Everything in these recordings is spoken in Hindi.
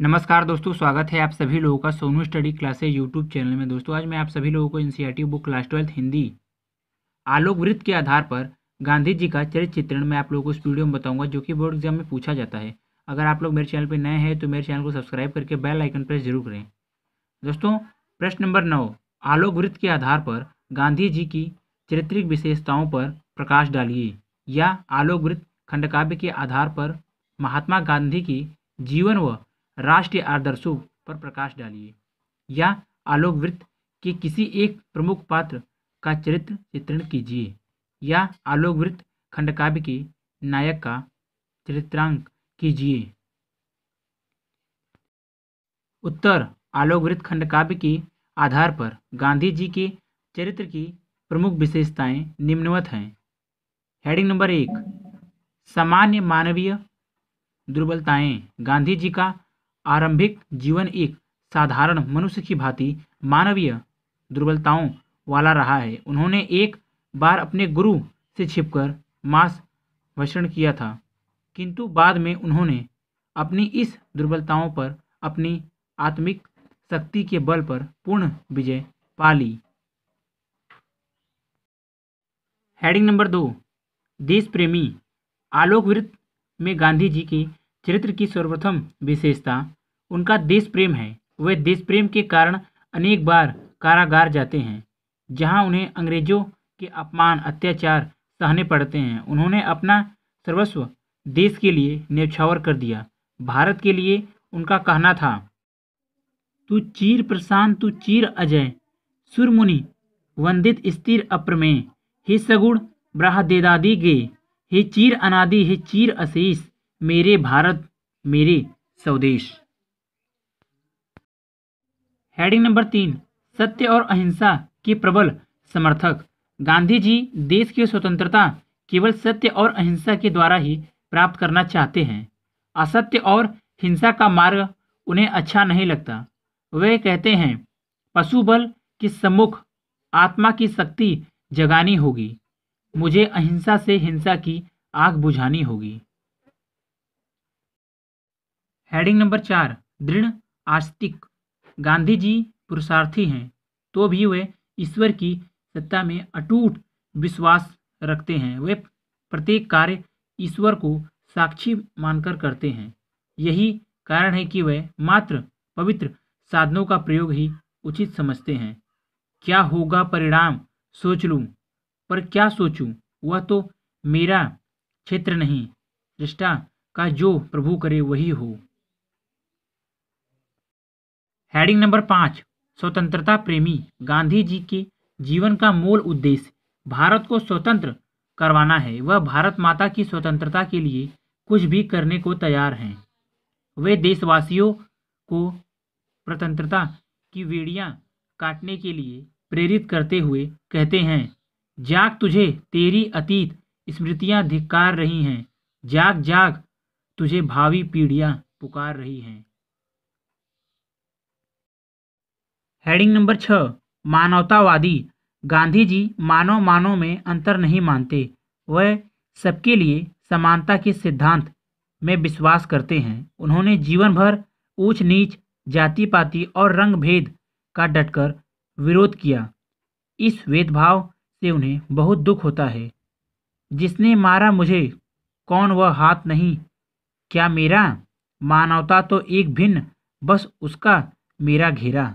नमस्कार दोस्तों स्वागत है आप सभी लोगों का Sonu study classes YouTube channel में दोस्तों आज मैं आप सभी लोगों को एन book class twelfth Hindi Alok Vritt के आधार पर गांधी जी का चरित्र चित्रण मैं आप लोगों को इस वीडियो में बताऊंगा जो कि बोर्ड एग्जाम में पूछा जाता है अगर आप लोग मेरे चैनल पर नए हैं तो मेरे चैनल को सब्सक्राइब करके बेल आइकन प्रेस जरूर करें दोस्तों प्रश्न नंबर नौ आलोक वृत्त के आधार पर गांधी जी की चरित्रिक विशेषताओं पर प्रकाश डालिए या आलोक वृत्त खंडकाव्य के आधार पर महात्मा गांधी की जीवन व राष्ट्रीय आदर्शों पर प्रकाश डालिए या आलोक वृत्त के किसी एक प्रमुख पात्र का चरित्र चित्रण कीजिए या आलोक आलोकवृत्त खंडकाव्य के नायक का चरित्रांक कीजिए उत्तर आलोक आलोकवृत्त खंडकाव्य के आधार पर गांधी जी के चरित्र की प्रमुख विशेषताएं निम्नवत हैं हेडिंग नंबर एक सामान्य मानवीय दुर्बलताएं गांधी जी का आरंभिक जीवन एक साधारण मनुष्य की भांति मानवीय दुर्बलताओं वाला रहा है उन्होंने एक बार अपने गुरु से छिपकर मांस भक्षण किया था किंतु बाद में उन्होंने अपनी इस दुर्बलताओं पर अपनी आत्मिक शक्ति के बल पर पूर्ण विजय पा ली हेडिंग नंबर दो देश प्रेमी आलोकवृत्त में गांधी जी की चरित्र की सर्वप्रथम विशेषता उनका देश प्रेम है वे देश प्रेम के कारण अनेक बार कारागार जाते हैं जहां उन्हें अंग्रेजों के अपमान अत्याचार सहने पड़ते हैं उन्होंने अपना सर्वस्व देश के लिए न्यौछावर कर दिया भारत के लिए उनका कहना था तू चीर प्रशांत तू चीर अजय सुरमुनि वंदित स्थिर अप्रमेय हे सगुण ब्राहदेदादि गे हे चीर अनादि हे चीर अशीष मेरे भारत मेरे स्वदेश हेडिंग नंबर तीन सत्य और अहिंसा के प्रबल समर्थक गांधी जी देश की स्वतंत्रता केवल सत्य और अहिंसा के द्वारा ही प्राप्त करना चाहते हैं असत्य और हिंसा का मार्ग उन्हें अच्छा नहीं लगता वे कहते हैं पशु बल के सम्मुख आत्मा की शक्ति जगानी होगी मुझे अहिंसा से हिंसा की आग बुझानी होगी हेडिंग नंबर चार दृढ़ आस्तिक गांधी जी पुरुषार्थी हैं तो भी वे ईश्वर की सत्ता में अटूट विश्वास रखते हैं वे प्रत्येक कार्य ईश्वर को साक्षी मानकर करते हैं यही कारण है कि वह मात्र पवित्र साधनों का प्रयोग ही उचित समझते हैं क्या होगा परिणाम सोच लूँ पर क्या सोचूं वह तो मेरा क्षेत्र नहीं रिश्ता का जो प्रभु करे वही हो हेडिंग नंबर पाँच स्वतंत्रता प्रेमी गांधी जी के जीवन का मूल उद्देश्य भारत को स्वतंत्र करवाना है वह भारत माता की स्वतंत्रता के लिए कुछ भी करने को तैयार हैं वे देशवासियों को स्वतंत्रता की वेड़ियाँ काटने के लिए प्रेरित करते हुए कहते हैं जाग तुझे तेरी अतीत स्मृतियाँ धिक्कार रही हैं जाग जाग तुझे भावी पीढ़ियाँ पुकार रही हैं हेडिंग नंबर छ मानवतावादी गांधी जी मानव मानव में अंतर नहीं मानते वह सबके लिए समानता के सिद्धांत में विश्वास करते हैं उन्होंने जीवन भर ऊंच नीच जाति पाति और रंग भेद का डटकर विरोध किया इस भेदभाव से उन्हें बहुत दुख होता है जिसने मारा मुझे कौन वह हाथ नहीं क्या मेरा मानवता तो एक भिन्न बस उसका मेरा घेरा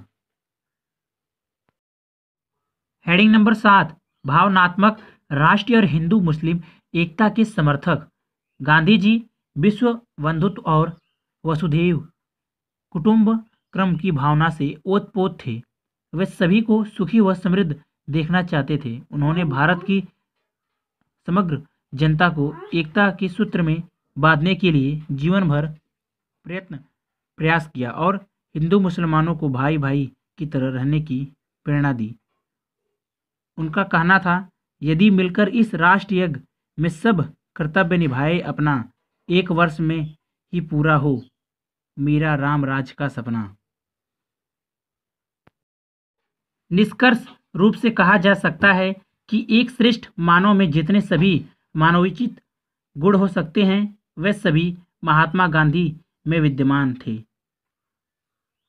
हेडिंग नंबर सात भावनात्मक राष्ट्रीय और हिंदू मुस्लिम एकता के समर्थक गांधी जी विश्व बंधुत्व और वसुधेव कुटुंब क्रम की भावना से ओतपोत थे वे सभी को सुखी व समृद्ध देखना चाहते थे उन्होंने भारत की समग्र जनता को एकता के सूत्र में बांधने के लिए जीवन भर प्रयत्न प्रयास किया और हिंदू मुसलमानों को भाई भाई की तरह रहने की प्रेरणा दी उनका कहना था यदि मिलकर इस राष्ट्र यज्ञ में सब कर्तव्य निभाए अपना एक वर्ष में ही पूरा हो मेरा राम राज का सपना निष्कर्ष रूप से कहा जा सकता है कि एक श्रेष्ठ मानव में जितने सभी मानवोचित गुण हो सकते हैं वे सभी महात्मा गांधी में विद्यमान थे